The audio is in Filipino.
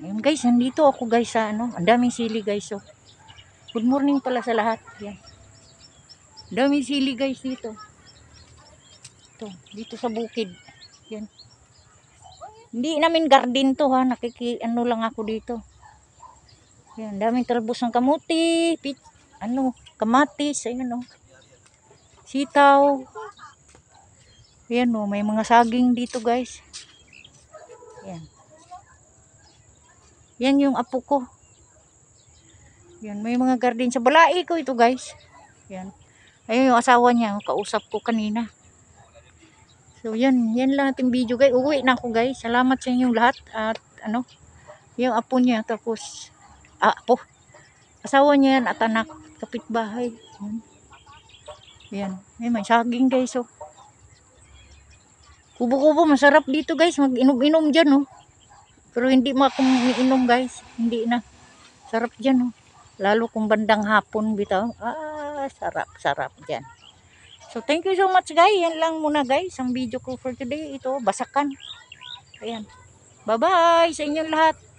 Ayun guys, nandito ako guys sa ano. Ang daming sili guys. oh. good morning pala sa lahat. Yan. Dami sili guys dito. Ito, dito sa bukid. Yan. Hindi namin garden to ha. Nakiki, ano lang ako dito. Yan, daming talbos ng kamuti. Pit, ano, kamatis. Ayun o. Oh. No? Sitaw. Yan no? Oh, may mga saging dito guys. Yan. Yan yung apo ko. Yan, may mga garden sa balai ko ito guys. Yan. Ayun yung asawa niya, kausap ko kanina. So yan, yan lang ating video guys. Uuwi na ako guys. Salamat sa inyong lahat at ano, yung apo niya tapos, ah, apo. Asawa niya yan at anak, kapitbahay. Yan. Yan. Ay, may saging guys oh. Kubo-kubo, masarap dito guys. Mag-inom-inom dyan oh. Pero hindi mo ako umiinom guys. Hindi na. Sarap dyan oh. Lalo kung bandang hapon bitaw. Ah, sarap, sarap dyan. So thank you so much guys. Yan lang muna guys. Ang video ko for today ito. Basakan. Ayan. Bye bye sa inyong lahat.